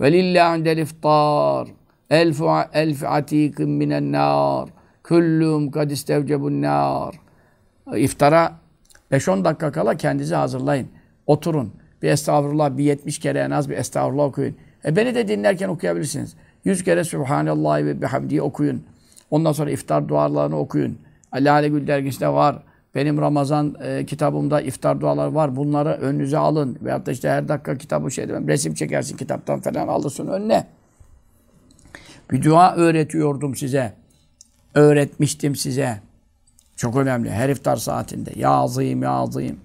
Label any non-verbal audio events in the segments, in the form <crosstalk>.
Ve lillâhindel iftar. Elfu, elfi atikim minen nâr. Küllüm kad istevcebun nâr. İftara 5-10 dakika kala kendinizi hazırlayın. Oturun. Bir estağfurullah, bir 70 kere en az bir estağfurullah okuyun. E beni de dinlerken okuyabilirsiniz. 100 kere Subhanallah ve bihamdiyi okuyun. Ondan sonra iftar dualarını okuyun. Alale Gül dergisinde var. Benim Ramazan e, kitabımda iftar duaları var. Bunları önünüze alın. Veyahut da işte her dakika kitabı şey demem. Resim çekersin kitaptan falan alırsın önüne. Bir dua öğretiyordum size. Öğretmiştim size. Çok önemli. Her iftar saatinde. Ya azim, ya azim.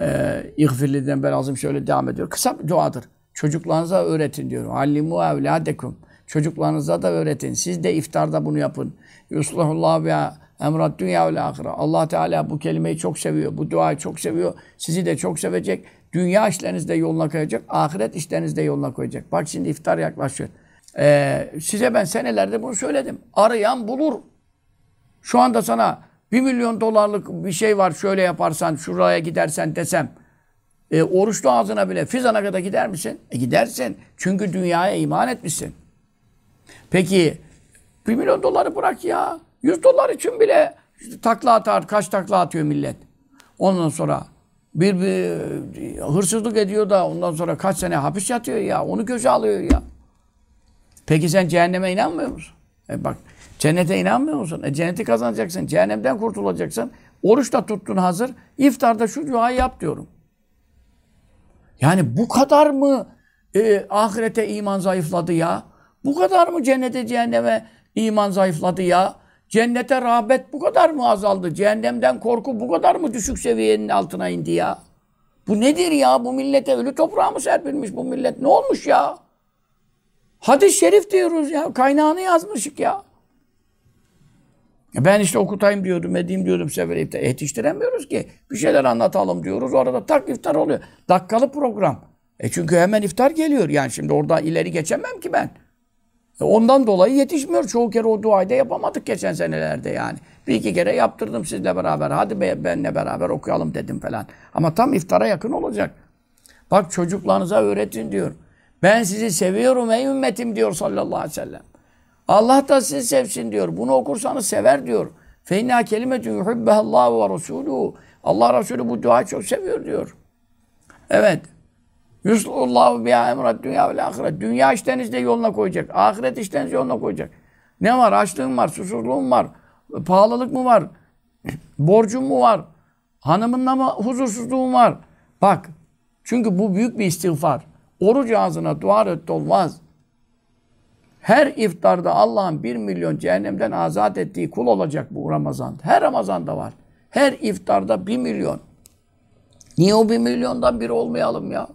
Ee, İğfirliden bel azim şöyle devam ediyor. Kısa bir duadır. Çocuklarınıza öğretin diyor. Allimu evladekum. Çocuklarınıza da öğretin. Siz de iftarda bunu yapın. Yuslahullah ve Emrad dünya ve ahire. Allah Teala bu kelimeyi çok seviyor. Bu duayı çok seviyor. Sizi de çok sevecek. Dünya işlerinizde yoluna koyacak. Ahiret işlerinizde yoluna koyacak. Bak şimdi iftar yaklaşıyor. Ee, size ben senelerde bunu söyledim. Arayan bulur. Şu anda sana bir milyon dolarlık bir şey var şöyle yaparsan, şuraya gidersen desem. E, oruçlu ağzına bile Fizan'a kadar gider misin? E, gidersin. Çünkü dünyaya iman etmişsin. Peki bir milyon doları bırak ya. 100 dolar için bile takla atar, kaç takla atıyor millet. Ondan sonra bir, bir hırsızlık ediyor da ondan sonra kaç sene hapis yatıyor ya. Onu göze alıyor ya. Peki sen cehenneme inanmıyor musun? E bak cennete inanmıyor musun? E cenneti kazanacaksın. Cehennemden kurtulacaksın. Oruç da tuttun hazır. İftarda şu duayı yap diyorum. Yani bu kadar mı e, ahirete iman zayıfladı ya? Bu kadar mı cennete cehenneme iman zayıfladı ya? Cennete rağbet bu kadar mı azaldı? Cehennemden korku bu kadar mı düşük seviyenin altına indi ya? Bu nedir ya? Bu millete ölü toprağı mı serpilmiş bu millet? Ne olmuş ya? Hadis-i şerif diyoruz ya. Kaynağını yazmışık ya. E ben işte okutayım diyordum, edeyim diyordum sefer yetiştiremiyoruz ki. Bir şeyler anlatalım diyoruz. Orada tak iftar oluyor. Dakikalı program. E çünkü hemen iftar geliyor. Yani şimdi orada ileri geçemem ki ben. E, ondan dolayı yetişmiyor. Çoğu kere o duayı da yapamadık geçen senelerde yani. Bir iki kere yaptırdım sizle beraber. Hadi be, benle beraber okuyalım dedim falan. Ama tam iftara yakın olacak. Bak çocuklarınıza öğretin diyor. Ben sizi seviyorum ey ümmetim diyor sallallahu aleyhi ve sellem. Allah da sizi sevsin diyor. Bunu okursanız sever diyor. Feyna kelimetun yuhibbehallahu ve resulü. Allah Resulü bu duayı çok seviyor diyor. Evet. Yuslullahu biha emrat dünya ve ahiret. Dünya işlerinizde yoluna koyacak. Ahiret işlerinizde yoluna koyacak. Ne var? Açlığın var, susuzluğun var, pahalılık mı var, <clears throat> borcun mu var, hanımınla mı huzursuzluğun var? Bak, çünkü bu büyük bir istiğfar. Oruç ağzına dua et olmaz. Her iftarda Allah'ın bir milyon cehennemden azat ettiği kul olacak bu Ramazan. Her Ramazan'da var. Her iftarda bir milyon. Niye o bir milyondan biri olmayalım ya?